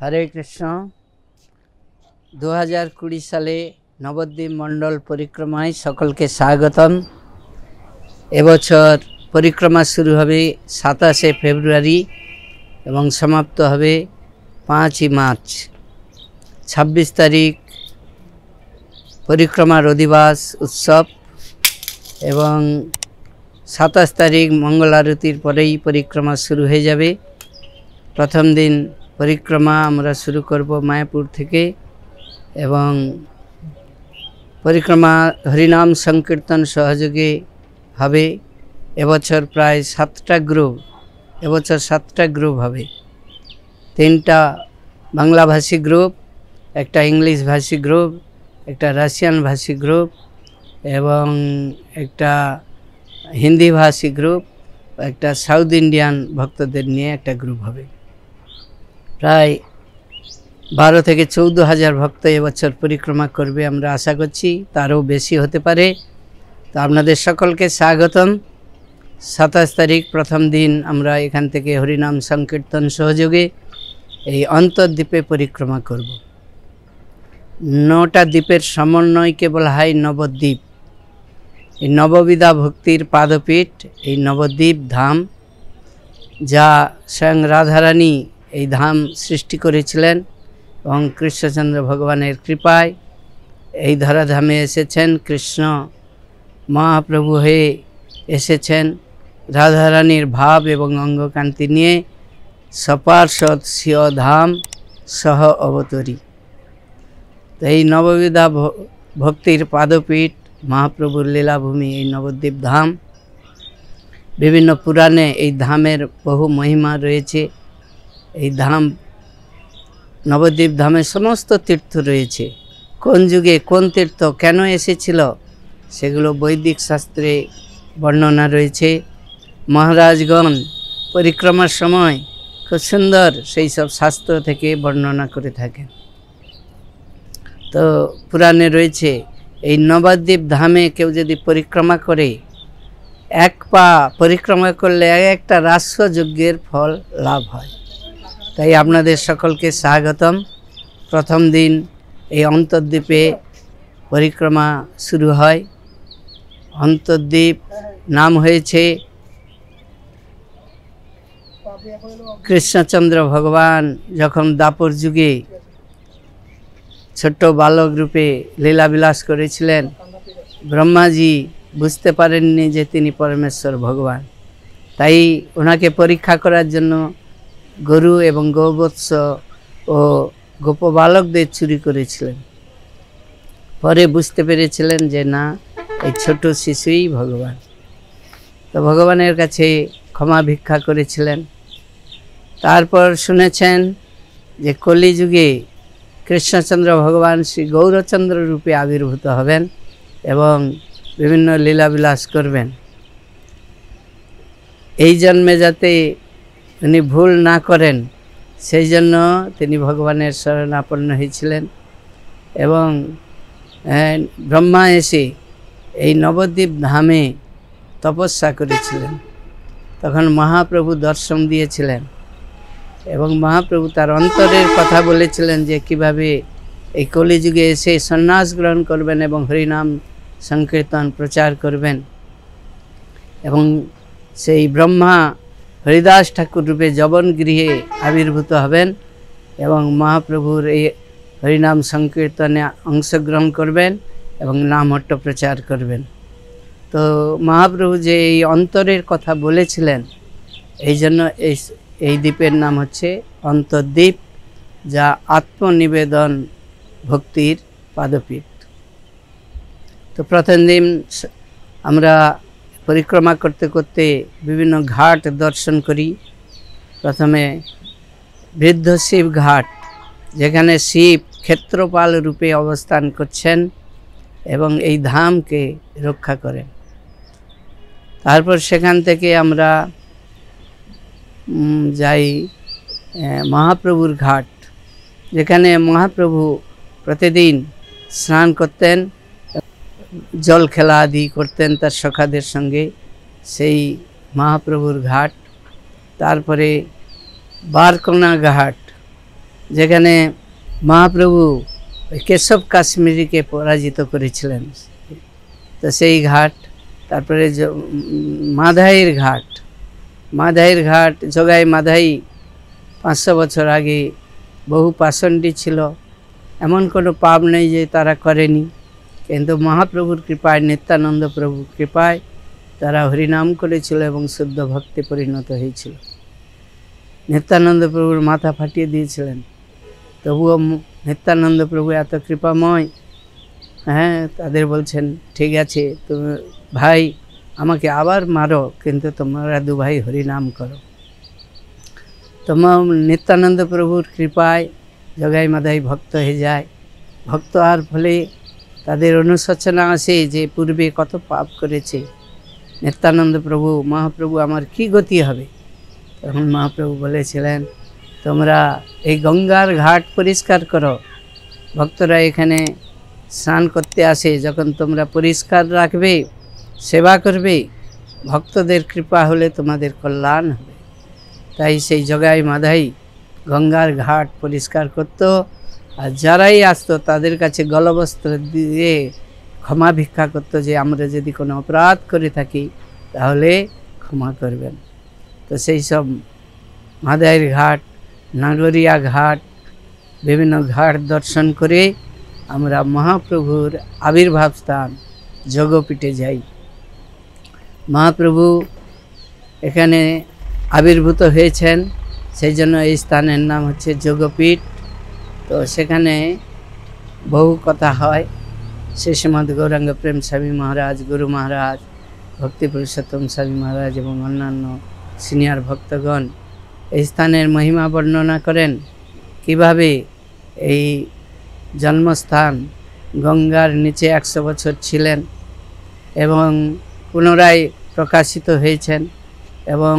হরে কৃষ্ণ দু হাজার কুড়ি সালে নবদ্বীপ মণ্ডল পরিক্রমায় সকলকে স্বাগতম এবছর পরিক্রমা শুরু হবে সাতাশে ফেব্রুয়ারি এবং সমাপ্ত হবে পাঁচই মার্চ ছাব্বিশ তারিখ পরিক্রমার অধিবাস উৎসব এবং সাতাশ তারিখ মঙ্গল আরতির পরেই পরিক্রমা শুরু হয়ে যাবে প্রথম দিন পরিক্রমা আমরা শুরু করব মায়াপুর থেকে এবং পরিক্রমা হরিনাম সংকীর্তন সহযোগে হবে এবছর প্রায় সাতটা গ্রুপ এবছর সাতটা গ্রুপ হবে তিনটা বাংলাভাষী গ্রুপ একটা ইংলিশ ভাষী গ্রুপ একটা রাশিয়ান ভাষী গ্রুপ এবং একটা হিন্দি ভাষী গ্রুপ একটা সাউথ ইন্ডিয়ান ভক্তদের নিয়ে একটা গ্রুপ হবে প্রায় বারো থেকে চৌদ্দ হাজার ভক্ত এবছর পরিক্রমা করবে আমরা আশা করছি তারও বেশি হতে পারে তো আপনাদের সকলকে স্বাগতম সাতাশ তারিখ প্রথম দিন আমরা এখান থেকে হরিনাম সংকীর্তন সহযোগে এই অন্তর্দ্বীপে পরিক্রমা করব নটা দ্বীপের সমন্বয় কেবল হয় নবদ্বীপ এই নববিদা ভক্তির পাদপীঠ এই নবদ্বীপ ধাম যা স্বয়ং রাধারানী এই ধাম সৃষ্টি করেছিলেন এবং কৃষ্ণচন্দ্র ভগবানের কৃপায় এই ধরাধামে এসেছেন কৃষ্ণ মহাপ্রভু হয়ে এসেছেন রাধারানীর ভাব এবং অঙ্গকান্তি নিয়ে সপার্ষদ সিয় ধাম সহ অবতরী তো এই নববিধা ভক্তির পাদপীঠ মহাপ্রভুর লীলাভূমি এই নবদ্বীপ ধাম বিভিন্ন পুরাণে এই ধামের বহু মহিমা রয়েছে এই ধাম নবদ্বীপ ধামে সমস্ত তীর্থ রয়েছে কোন যুগে কোন তীর্থ কেন এসেছিল সেগুলো বৈদিক শাস্ত্রে বর্ণনা রয়েছে মহারাজগণ পরিক্রমার সময় খুব সুন্দর সেই সব শাস্ত্র থেকে বর্ণনা করে থাকেন তো পুরাণে রয়েছে এই নবদ্বীপ ধামে কেউ যদি পরিক্রমা করে এক পা পরিক্রমা করলে একটা রাস্য যজ্ঞের ফল লাভ হয় তাই আপনাদের সকলকে স্বাগতম প্রথম দিন এই অন্তর্দ্বীপে পরিক্রমা শুরু হয় অন্তর্দ্বীপ নাম হয়েছে কৃষ্ণচন্দ্র ভগবান যখন দাপর যুগে ছোট্ট বালক রূপে লীলাবিলাস করেছিলেন ব্রহ্মাজি বুঝতে পারেননি যে তিনি পরমেশ্বর ভগবান তাই ওনাকে পরীক্ষা করার জন্য গরু এবং গোবৎস ও গোপবালকদের চুরি করেছিলেন পরে বুঝতে পেরেছিলেন যে না এই ছোট শিশুই ভগবান তো ভগবানের কাছে ক্ষমা ভিক্ষা করেছিলেন তারপর শুনেছেন যে কলিযুগে কৃষ্ণচন্দ্র ভগবান শ্রী গৌরচন্দ্র রূপে আবির্ভূত হবেন এবং বিভিন্ন লীলাবিলাস করবেন এই জন্মে যাতে উনি ভুল না করেন সেই জন্য তিনি ভগবানের শরণাপন্ন হয়েছিলেন এবং ব্রহ্মা এসে এই নবদ্বীপ ধামে তপস্যা করেছিলেন তখন মহাপ্রভু দর্শন দিয়েছিলেন এবং মহাপ্রভু তার অন্তরের কথা বলেছিলেন যে কিভাবে এই কলিযুগে এসে সন্ন্যাস গ্রহণ করবেন এবং হরিনাম সংকীর্তন প্রচার করবেন এবং সেই ব্রহ্মা হরিদাস ঠাকুর রূপে জবন গৃহে আবির্ভূত হবেন এবং মহাপ্রভুর এই হরিনাম সংকীর্তনে অংশগ্রহণ করবেন এবং নামহট্ট প্রচার করবেন তো মহাপ্রভু যে এই অন্তরের কথা বলেছিলেন এই জন্য এই এই দ্বীপের নাম হচ্ছে অন্তর্দ্বীপ যা আত্মনিবেদন ভক্তির পাদপীঠ তো প্রথম দিন আমরা পরিক্রমা করতে করতে বিভিন্ন ঘাট দর্শন করি প্রথমে বৃদ্ধ শিব ঘাট যেখানে শিব ক্ষেত্রপাল রূপে অবস্থান করছেন এবং এই ধামকে রক্ষা করেন তারপর সেখান থেকে আমরা যাই মহাপ্রভুর ঘাট যেখানে মহাপ্রভু প্রতিদিন স্নান করতেন জল খেলা আদি করতেন তার সখাদের সঙ্গে সেই মহাপ্রভুর ঘাট তারপরে বারকোনা ঘাট যেখানে মহাপ্রভু কেশব কাশ্মীরিকে পরাজিত করেছিলেন তো সেই ঘাট তারপরে মাধাইয়ের ঘাট মাধাইয়ের ঘাট জগাই মাধাই পাঁচশো বছর আগে বহু পাষণ্ডী ছিল এমন কোনো পাপ নেই যে তারা করেনি কিন্তু মহাপ্রভুর কৃপায় নিত্যানন্দ প্রভুর কৃপায় তারা হরিনাম করেছিল এবং শুদ্ধ ভক্তে পরিণত হয়েছিল নিত্যানন্দ প্রভুর মাথা ফাটিয়ে দিয়েছিলেন তবুও নিত্যানন্দ প্রভু এত কৃপাময় হ্যাঁ তাদের বলছেন ঠিক আছে তুমি ভাই আমাকে আবার মারো কিন্তু তোমরা দু ভাই হরিনাম করো তোমার নিত্যানন্দ প্রভুর কৃপায় জগাই মাদাই ভক্ত হয়ে যায় ভক্ত আর ফলে তাদের অনুশোচনা আসে যে পূর্বে কত পাপ করেছে নিত্যানন্দ প্রভু মহাপ্রভু আমার কি গতি হবে তখন মহাপ্রভু বলেছিলেন তোমরা এই গঙ্গার ঘাট পরিষ্কার করো ভক্তরা এখানে স্নান করতে আসে যখন তোমরা পরিষ্কার রাখবে সেবা করবে ভক্তদের কৃপা হলে তোমাদের কল্যাণ হবে তাই সেই জগাই মাধাই গঙ্গার ঘাট পরিষ্কার করতো আর যারাই আসতো তাদের কাছে গলবস্ত্র দিয়ে ক্ষমা ভিক্ষা করতো যে আমরা যদি কোনো অপরাধ করে থাকি তাহলে ক্ষমা করবেন তো সেই সব মাদাইর ঘাট নাগরিয়া ঘাট বিভিন্ন ঘাট দর্শন করে আমরা মহাপ্রভুর আবির্ভাব স্থান যোগপীঠে যাই মহাপ্রভু এখানে আবির্ভূত হয়েছেন সেই জন্য এই স্থানের নাম হচ্ছে যোগপীঠ তো সেখানে বহু কথা হয় সে সময় গৌরাঙ্গ প্রেম স্বামী মহারাজ গুরু মহারাজ ভক্তি পুরুষোত্তম স্বামী মহারাজ এবং অন্যান্য সিনিয়র ভক্তগণ এই স্থানের মহিমা বর্ণনা করেন কিভাবে এই জন্মস্থান গঙ্গার নিচে একশো বছর ছিলেন এবং পুনরায় প্রকাশিত হয়েছেন এবং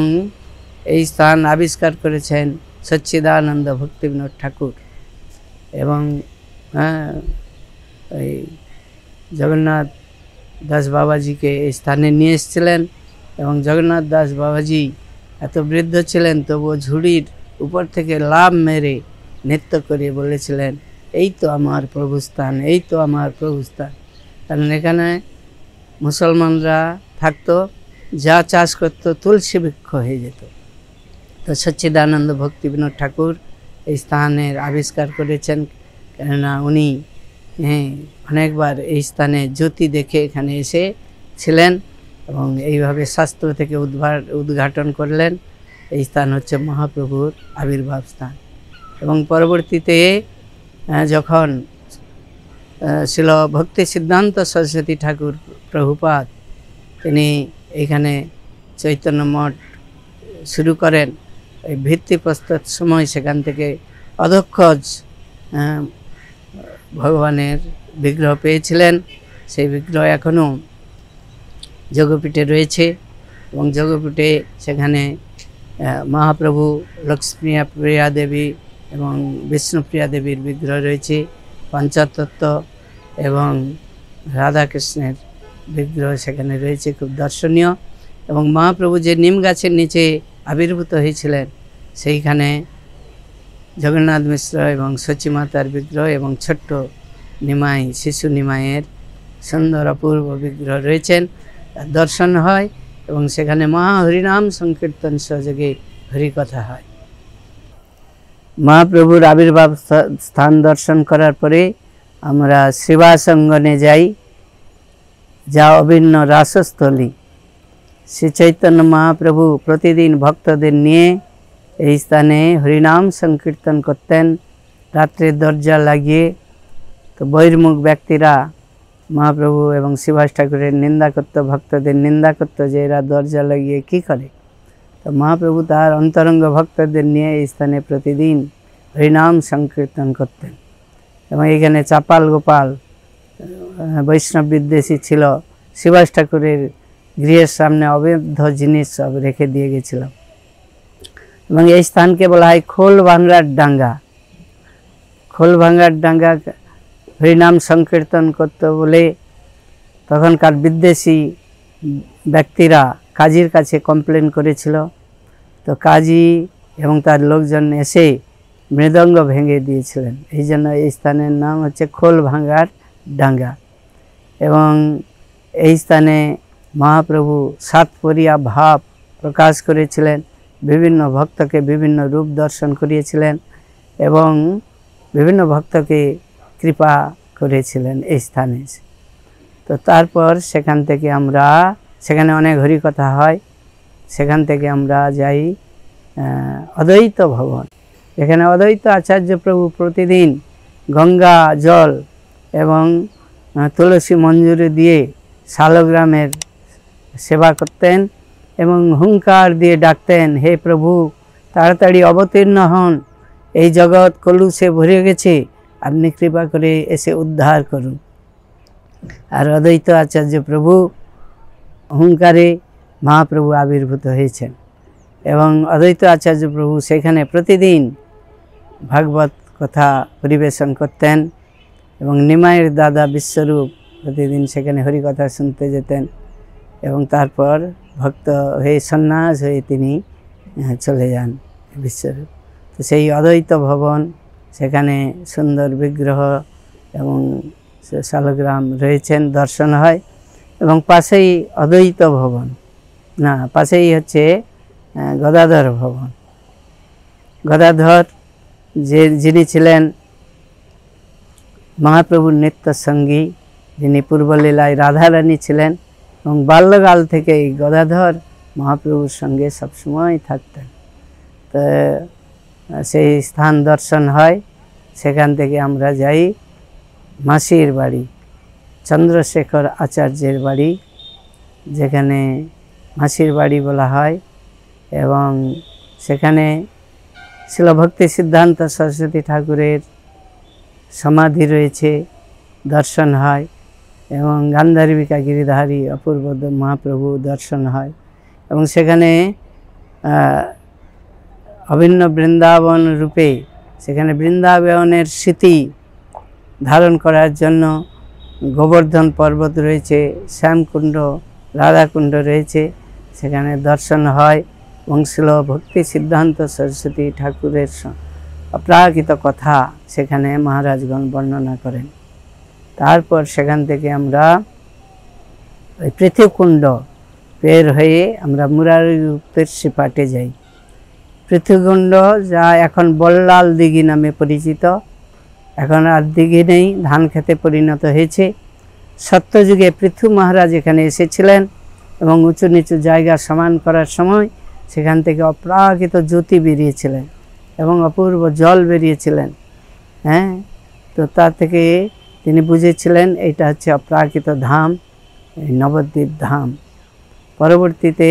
এই স্থান আবিষ্কার করেছেন সচ্চিদানন্দ ভক্তিবিনোদ ঠাকুর এবং হ্যাঁ, এই জগন্নাথ দাস বাবাজিকে এই স্থানে নিয়ে এসেছিলেন এবং জগন্নাথ দাস বাবাজি এত বৃদ্ধ ছিলেন তবুও ঝুড়ির উপর থেকে লাভ মেরে নৃত্য করে বলেছিলেন এই তো আমার প্রভুস্থান এই তো আমার প্রভুস্থান কারণ এখানে মুসলমানরা থাকতো যা চাষ করতো তুলসী বৃক্ষ হয়ে যেত তো সচ্চিদানন্দ ভক্তি ঠাকুর এই স্থানের আবিষ্কার করেছেন কেননা উনি হ্যাঁ অনেকবার এই স্থানে জ্যোতি দেখে এখানে এসে ছিলেন এবং এইভাবে শাস্ত্র থেকে উদ্ভার উদ্ঘাটন করলেন এই স্থান হচ্ছে মহাপ্রভুর আবির্ভাব স্থান এবং পরবর্তীতে যখন শিল ভক্তি সিদ্ধান্ত সরস্বতী ঠাকুর প্রভুপাত তিনি এখানে চৈতন্য মঠ শুরু করেন এই ভিত্তিপ্রস্তর সময় সেখান থেকে অধক্ষজ ভগবানের বিগ্রহ পেয়েছিলেন সেই বিগ্রহ এখনও যোগপীঠে রয়েছে এবং যোগপীঠে সেখানে মহাপ্রভু লক্ষ্মীপ্রিয়া প্রিয়া দেবী এবং বিষ্ণুপ্রিয়া দেবীর বিগ্রহ রয়েছে পঞ্চাতত্ত্ব এবং রাধাকৃষ্ণের বিগ্রহ সেখানে রয়েছে খুব দর্শনীয় এবং মহাপ্রভু যে নিম গাছের নিচে আবির্ভূত হয়েছিলেন সেইখানে জগন্নাথ মিশ্র এবং সচিমাতার বিগ্রহ এবং ছোট্ট নিমাই শিশু নিমাইয়ের সুন্দর অপূর্ব বিগ্রহ রয়েছেন দর্শন হয় এবং সেখানে মহা হরিনাম সংকীর্তন সহযোগে হরিকথা হয় মহাপ্রভুর আবির্ভাব স্থান দর্শন করার পরে আমরা শিবাসঙ্গনে যাই যা অভিন্ন রাসস্থলী শ্রী চৈতন্য মহাপ্রভু প্রতিদিন ভক্তদের নিয়ে এই স্থানে হরিনাম সংকীর্তন করতেন রাত্রে দরজা লাগিয়ে তো বহির্মুখ ব্যক্তিরা মহাপ্রভু এবং শিবাস ঠাকুরের নিন্দা করত ভক্তদের নিন্দা করত যে এরা দরজা লাগিয়ে কি করে তো মহাপ্রভু তার অন্তরঙ্গ ভক্তদের নিয়ে এই স্থানে প্রতিদিন হরিনাম সংকীর্তন করতেন এবং এখানে চাপাল গোপাল বৈষ্ণব বিদ্বেষী ছিল শিবাস ঠাকুরের গৃহের সামনে অবৈধ জিনিস সব রেখে দিয়ে গেছিলাম এবং এই স্থানকে বলা হয় খোল ভাঙ্গার ডাঙ্গা খোল ভাঙ্গার ডাঙ্গা হরিনাম সংকীর্তন করত বলে তখনকার বিদ্বেষী ব্যক্তিরা কাজীর কাছে কমপ্লেন করেছিল তো কাজী এবং তার লোকজন এসে মৃদঙ্গ ভেঙে দিয়েছিলেন এই জন্য এই স্থানের নাম হচ্ছে খোল ভাঙ্গার ডাঙ্গা এবং এই স্থানে মহাপ্রভু সাতপরিয়া ভাব প্রকাশ করেছিলেন বিভিন্ন ভক্তকে বিভিন্ন রূপ দর্শন করিয়েছিলেন এবং বিভিন্ন ভক্তকে কৃপা করেছিলেন এই স্থানে তো তারপর সেখান থেকে আমরা সেখানে অনেক কথা হয় সেখান থেকে আমরা যাই অদ্বৈত ভবন এখানে অদ্বৈত আচার্য প্রভু প্রতিদিন গঙ্গা জল এবং তুলসী মঞ্জুরি দিয়ে শালগ্রামের সেবা করতেন এবং হুঙ্কার দিয়ে ডাকতেন হে প্রভু তাড়াতাড়ি অবতীর্ণ হন এই জগৎ কলুষে ভরে গেছে আপনি কৃপা করে এসে উদ্ধার করুন আর অদ্বৈত আচার্য প্রভু হুঙ্কারে মহাপ্রভু আবির্ভূত হয়েছেন এবং অদ্বৈত আচার্য প্রভু সেখানে প্রতিদিন ভাগবত কথা পরিবেশন করতেন এবং নিমায়ের দাদা বিশ্বরূপ প্রতিদিন সেখানে হরিকথা শুনতে যেতেন এবং তারপর ভক্ত হয়ে সন্ন্যাস হয়ে তিনি চলে যান বিশ্বের তো সেই অদ্বৈত ভবন সেখানে সুন্দর বিগ্রহ এবং শালগ্রাম রয়েছেন দর্শন হয় এবং পাশেই অদ্বৈত ভবন না পাশেই হচ্ছে গদাধর ভবন গদাধর যে যিনি ছিলেন মহাপ্রভুর নিত্য সঙ্গী যিনি পূর্বলীলায় রাধারানী ছিলেন এবং বাল্যকাল থেকে এই গদাধর মহাপ্রভুর সঙ্গে সবসময় থাকতেন তো সেই স্থান দর্শন হয় সেখান থেকে আমরা যাই মাসির বাড়ি চন্দ্রশেখর আচার্যের বাড়ি যেখানে মাসির বাড়ি বলা হয় এবং সেখানে শিলভক্তি সিদ্ধান্ত সরস্বতী ঠাকুরের সমাধি রয়েছে দর্শন হয় এবং গান্ধারবিকা গিরিধারী অপূর্ব মহাপ্রভু দর্শন হয় এবং সেখানে অভিন্ন বৃন্দাবন রূপে সেখানে বৃন্দাবনের স্মৃতি ধারণ করার জন্য গোবর্ধন পর্বত রয়েছে শ্যামকুণ্ড রাধাকুণ্ড রয়েছে সেখানে দর্শন হয় বংশীল ভক্তি সিদ্ধান্ত সরস্বতী ঠাকুরের অপ্রাকৃত কথা সেখানে মহারাজগণ বর্ণনা করেন তারপর সেখান থেকে আমরা ওই পৃথিবীকুণ্ড বের হয়ে আমরা মুরারিগুপ্তের সিপাটে যাই পৃথিবীকুণ্ড যা এখন বল্লাল দিঘি নামে পরিচিত এখন আর দিঘি নেই ধান খেতে পরিণত হয়েছে সত্যযুগে পৃথু মহারাজ এখানে এসেছিলেন এবং উঁচু নিচু জায়গা সমান করার সময় সেখান থেকে অপ্রাকৃত জ্যোতি বেরিয়েছিলেন এবং অপূর্ব জল বেরিয়েছিলেন হ্যাঁ তো তা থেকে তিনি বুঝেছিলেন এটা হচ্ছে অপ্রাকৃত ধাম নবদ্বীপ ধাম পরবর্তীতে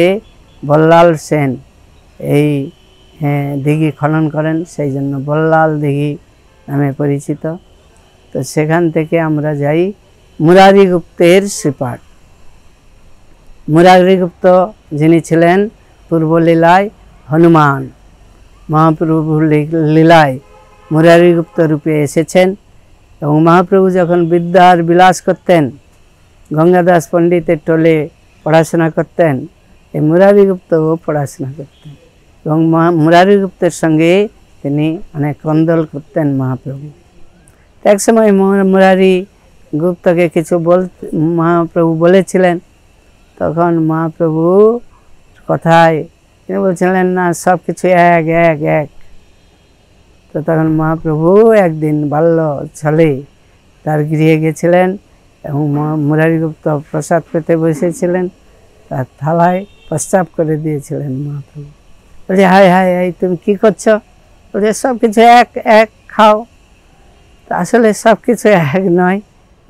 বল্লাল সেন এই হ্যাঁ, দিঘি খনন করেন সেই জন্য বল্লাল দিঘি নামে পরিচিত তো সেখান থেকে আমরা যাই মুরারিগুপ্তের শ্রীপাট মুরারিগুপ্ত যিনি ছিলেন পূর্বলীলায় হনুমান মহাপ্রভু লীলায় মুরারিগুপ্ত রূপে এসেছেন এবং মহাপ্রভু যখন বিদ্যার বিলাস করতেন গঙ্গাদাস পণ্ডিতের টোলে পড়াশোনা করতেন এই মুরারিগুপ্তও পড়াশোনা করতেন এবং মুরারিগুপ্তের সঙ্গে তিনি অনেক কন্দল করতেন মহাপ্রভু এক সময় মুরারি গুপ্তকে কিছু বল মহাপ্রভু বলেছিলেন তখন মহাপ্রভু কথায় তিনি বলছিলেন না সব কিছু এক এক এক তো তখন মহাপ্রভু একদিন বাল্য ছলে তার গৃহে গেছিলেন এবং মুরারিগুপ্ত প্রসাদ পেতে বসেছিলেন তার থালায় প্রস্তাব করে দিয়েছিলেন মহাপ্রভু বলছে হাই হাই হাই তুমি কী করছো বলছে সব কিছু এক এক খাও তা আসলে সব কিছু এক নয়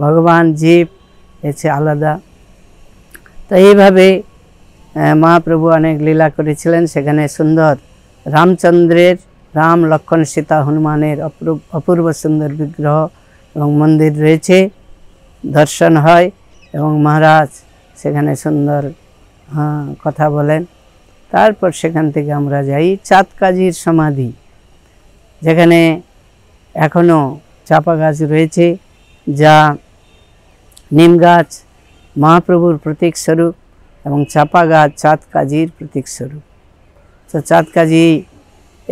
ভগবান জীব এছে আলাদা তো এইভাবে মহাপ্রভু অনেক লীলা করেছিলেন সেখানে সুন্দর রামচন্দ্রের রাম লক্ষণ সীতা হনুমানের অপূর্ব অপূর্ব সুন্দর বিগ্রহ এবং মন্দির রয়েছে দর্শন হয় এবং মহারাজ সেখানে সুন্দর হ্যাঁ, কথা বলেন তারপর সেখান থেকে আমরা যাই চাঁদকাজির সমাধি যেখানে এখনও চাপা গাছ রয়েছে যা নিম গাছ মহাপ্রভুর প্রতীক স্বরূপ এবং চাপা গাছ চাঁদকাজির প্রতীক স্বরূপ তো চাঁদকাজি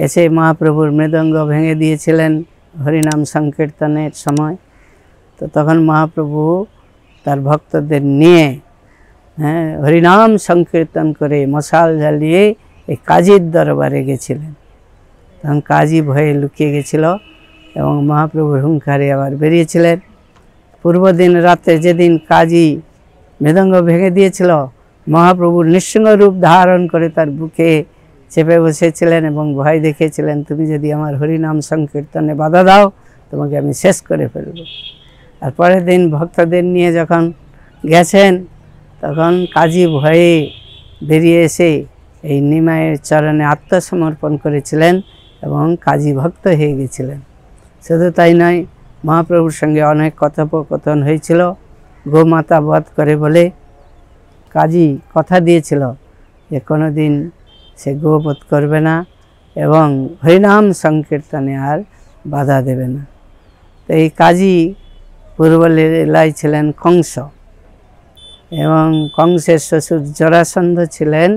এসে মহাপ্রভুর মৃদঙ্গ ভেঙে দিয়েছিলেন হরিনাম সংকীর্তনের সময় তো তখন মহাপ্রভু তার ভক্তদের নিয়ে হ্যাঁ হরিনাম সংকীর্তন করে মশাল জ্বালিয়ে এই কাজীর দরবারে গেছিলেন তখন কাজী ভয়ে লুকিয়ে গেছিল এবং মহাপ্রভুর হুঙ্কারে আবার বেরিয়েছিলেন পূর্বদিন রাতে যেদিন কাজী মৃদঙ্গ ভেঙে দিয়েছিল মহাপ্রভুর নৃসিংহ রূপ ধারণ করে তার বুকে চেপে বসেছিলেন এবং ভয় দেখিয়েছিলেন তুমি যদি আমার হরিনাম সংকীর্তনে বাধা দাও তোমাকে আমি শেষ করে ফেলব আর পরের দিন ভক্তদের নিয়ে যখন গেছেন তখন কাজী ভয়ে বেরিয়ে এসে এই নিমায়ের চরণে আত্মসমর্পণ করেছিলেন এবং কাজী ভক্ত হয়ে গেছিলেন শুধু তাই নয় মহাপ্রভুর সঙ্গে অনেক কথোপকথন হয়েছিল গোমাতা বধ করে বলে কাজী কথা দিয়েছিল যে কোনো দিন সে গোবোধ করবে না এবং হরিনাম সংকীর্তনে আর বাধা দেবে না তো এই কাজী পূর্বলীলায় ছিলেন কংস এবং কংসের শ্বশুর জরাসন্ধ ছিলেন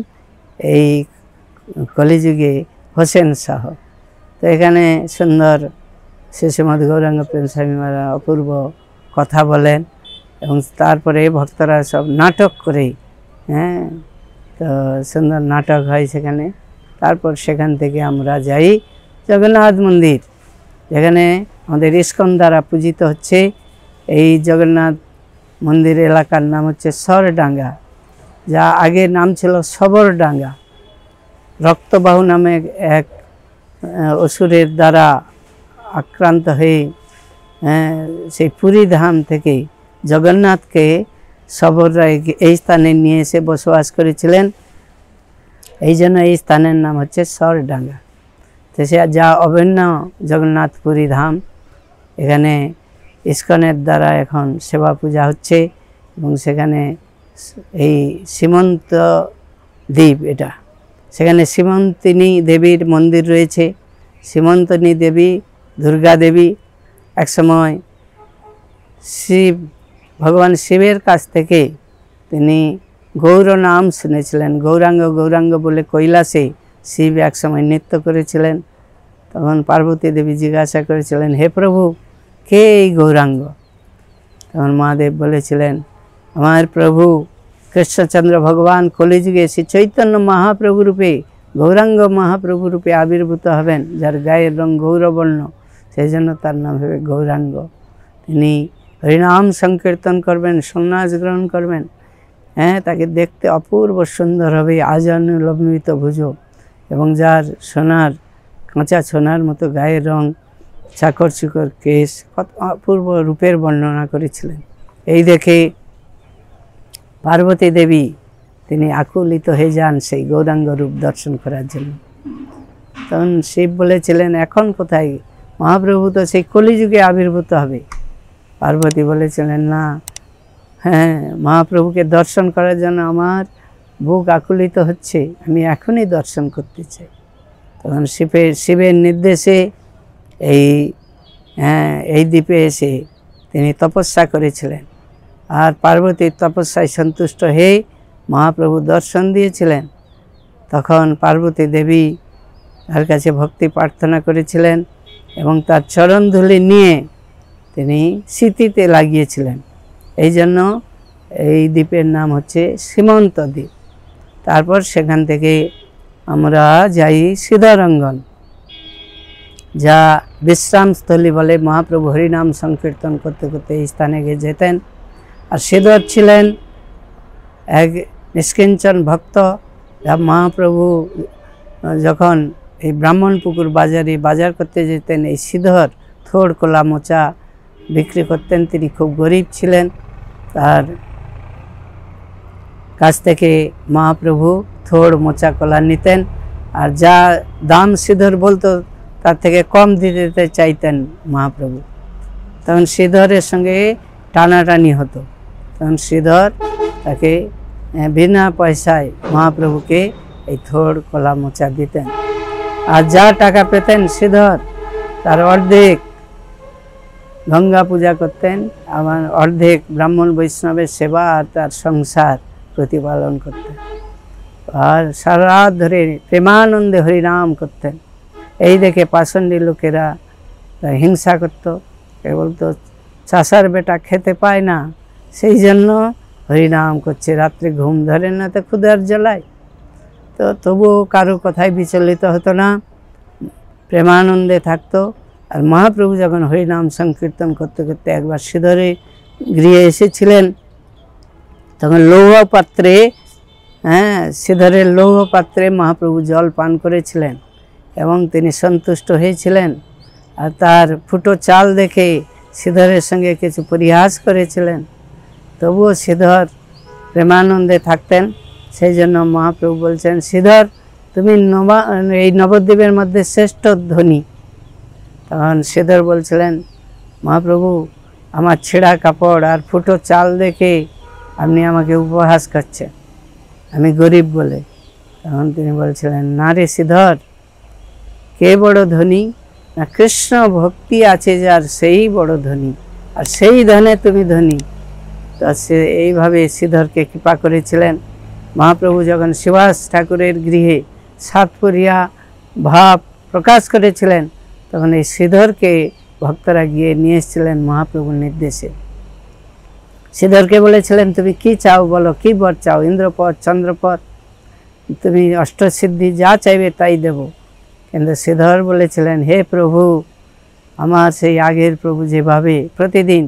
এই কলিযুগে হোসেন শাহ তো এখানে সুন্দর শ্রীশ্রীমদ গৌরাঙ্গ প্রেম স্বামী অপূর্ব কথা বলেন এবং তারপরে ভক্তরা সব নাটক করে হ্যাঁ তো সুন্দর নাটক হয় সেখানে তারপর সেখান থেকে আমরা যাই জগন্নাথ মন্দির যেখানে আমাদের ইস্কন দ্বারা পূজিত হচ্ছে এই জগন্নাথ মন্দির এলাকার নাম হচ্ছে সরডাঙ্গা যা আগে নাম ছিল সবরডাঙ্গা রক্তবাহু নামে এক অসুরের দ্বারা আক্রান্ত হয়ে সেই পুরী ধাম থেকে জগন্নাথকে শবররা এই স্থানে নিয়ে এসে বসবাস করেছিলেন এই জন্য এই স্থানের নাম হচ্ছে সরডাঙ্গা তো সে যা অভিন্ন জগন্নাথপুরী ধাম এখানে ইস্কনের দ্বারা এখন সেবা পূজা হচ্ছে এবং সেখানে এই সীমন্ত দ্বীপ এটা সেখানে সীমন্তিনী দেবীর মন্দির রয়েছে সীমন্তিনী দেবী দুর্গা দেবী একসময় শিব ভগবান শিবের কাছ থেকে তিনি গৌর নাম শুনেছিলেন গৌরাঙ্গ গৌরাঙ্গ বলে কৈলাসে শিব একসময় নৃত্য করেছিলেন তখন পার্বতী দেবী জিজ্ঞাসা করেছিলেন হে প্রভু কে এই গৌরাঙ্গ তখন মহাদেব বলেছিলেন আমার প্রভু কৃষ্ণচন্দ্র ভগবান কলিযুগে শ্রী চৈতন্য মহাপ্রভুরূপে গৌরাঙ্গ মহাপ্রভুরূপে আবির্ভূত হবেন যার গায়ের রং গৌরবর্ণ সেই জন্য তার নাম হবে গৌরাঙ্গ তিনি হরিনাম সংকীর্তন করবেন সন্ন্যাস গ্রহণ করবেন হ্যাঁ তাকে দেখতে অপূর্ব সুন্দর হবে আজানুলম্বিত ভুজ এবং যার সোনার কাঁচা সোনার মতো গায়ের রং চাকর চুকর কেশ কত অপূর্ব রূপের বর্ণনা করেছিলেন এই দেখে পার্বতী দেবী তিনি আকুলিত হয়ে যান সেই গৌরাঙ্গ রূপ দর্শন করার জন্য তখন শিব বলেছিলেন এখন কোথায় মহাপ্রভু তো সেই কলিযুগে আবির্ভূত হবে পার্বতী বলেছিলেন না হ্যাঁ মহাপ্রভুকে দর্শন করার জন্য আমার বুক আকুলিত হচ্ছে আমি এখনই দর্শন করতে চাই তখন শিবের শিবের নির্দেশে এই হ্যাঁ এই দ্বীপে এসে তিনি তপস্যা করেছিলেন আর পার্বতীর তপস্যায় সন্তুষ্ট হয়ে মহাপ্রভু দর্শন দিয়েছিলেন তখন পার্বতী দেবী তার কাছে ভক্তি প্রার্থনা করেছিলেন এবং তার চরণধুলি নিয়ে তিনি স্মৃতিতে লাগিয়েছিলেন এই জন্য এই দ্বীপের নাম হচ্ছে সীমন্ত দ্বীপ তারপর সেখান থেকে আমরা যাই সিদ্ধরঙ্গন যা বিশ্রামস্থলী বলে মহাপ্রভু হরিনাম সংকীর্তন করতে করতে এই স্থানে গিয়ে যেতেন আর সিদ্ধর ছিলেন এক নিষ্কিঞ্চন ভক্ত যা মহাপ্রভু যখন এই ব্রাহ্মণ পুকুর বাজারে বাজার করতে যেতেন এই সিদ্ধর থোড় কোলা মোচা বিক্রি করতেন তিনি খুব গরিব ছিলেন তার কাছ থেকে মহাপ্রভু থোড় মোচা কলা নিতেন আর যা দাম সিধর বলতো তার থেকে কম দিতে দিতে চাইতেন মহাপ্রভু তখন শ্রীধরের সঙ্গে টানাটানি হতো তখন শ্রীধর তাকে বিনা পয়সায় মহাপ্রভুকে এই থোড় কলা মোচা দিতেন আর যা টাকা পেতেন শ্রীধর তার অর্ধেক গঙ্গা পূজা করতেন আমার অর্ধেক ব্রাহ্মণ বৈষ্ণবের সেবা আর তার সংসার প্রতিপালন করতেন আর সারা ধরে প্রেমানন্দে হরিনাম করতেন এই দেখে পাষণ্ডী লোকেরা হিংসা করত এ বলতো চাষার বেটা খেতে পায় না সেই জন্য হরিনাম করছে রাত্রে ঘুম ধরে না তো ক্ষুধার জ্বলায় তো তবুও কারো কথায় বিচলিত হতো না প্রেমানন্দে থাকতো আর মহাপ্রভু যখন হরিনাম সংকীর্তন করতে করতে একবার সিধরে গৃহে এসেছিলেন তখন লৌহ পাত্রে হ্যাঁ সিধরের লৌহ পাত্রে মহাপ্রভু জল পান করেছিলেন এবং তিনি সন্তুষ্ট হয়েছিলেন আর তার ফুটো চাল দেখে সিধরের সঙ্গে কিছু পরিহাস করেছিলেন তবুও সিধর প্রেমানন্দে থাকতেন সেই জন্য মহাপ্রভু বলছেন সিধর তুমি নবা এই নবদ্বীপের মধ্যে শ্রেষ্ঠ ধনী তখন শ্রীধর বলছিলেন মহাপ্রভু আমার ছেঁড়া কাপড় আর ফুটো চাল দেখে আপনি আমাকে উপহাস করছেন আমি গরিব বলে তখন তিনি বলছিলেন না রে শ্রীধর কে বড় ধনী না কৃষ্ণ ভক্তি আছে যার সেই বড় ধনী আর সেই ধনে তুমি ধনী তো সে এইভাবে শ্রীধরকে কৃপা করেছিলেন মহাপ্রভু যখন শিবাস ঠাকুরের গৃহে সাতপুরিয়া ভাব প্রকাশ করেছিলেন তখন এই শ্রীধরকে ভক্তরা গিয়ে নিয়ে এসেছিলেন মহাপ্রভুর নির্দেশে শ্রীধরকে বলেছিলেন তুমি কি চাও বলো কি বর চাও ইন্দ্রপদ চন্দ্রপদ তুমি অষ্টসিদ্ধি যা চাইবে তাই দেব কিন্তু শ্রীধর বলেছিলেন হে প্রভু আমার সেই আগের প্রভু যেভাবে প্রতিদিন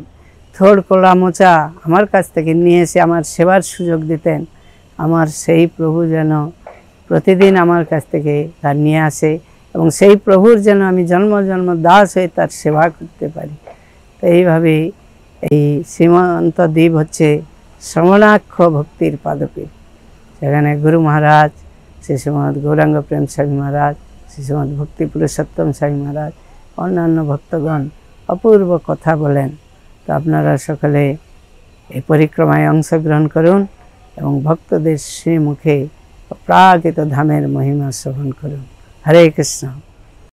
থোড় কোলা মোচা আমার কাছ থেকে নিয়ে এসে আমার সেবার সুযোগ দিতেন আমার সেই প্রভু যেন প্রতিদিন আমার কাছ থেকে তা নিয়ে আসে এবং সেই প্রভুর যেন আমি জন্ম জন্ম দাস হয়ে তার সেবা করতে পারি তো এইভাবে এই শ্রীমন্ত দ্বীপ হচ্ছে শ্রমণাক্ষ ভক্তির পাদকে সেখানে গুরু মহারাজ শ্রী শ্রীমদ গৌরাঙ্গ প্রেম স্বামী মহারাজ শ্রী শ্রীমদ ভক্তি পুরুষোত্তম স্বামী মহারাজ অন্যান্য ভক্তগণ অপূর্ব কথা বলেন তো আপনারা সকলে এই পরিক্রমায় অংশগ্রহণ করুন এবং ভক্তদের শ্রীমুখে প্রাকৃত ধামের মহিমা শ্রবণ করুন हरे कृष्ण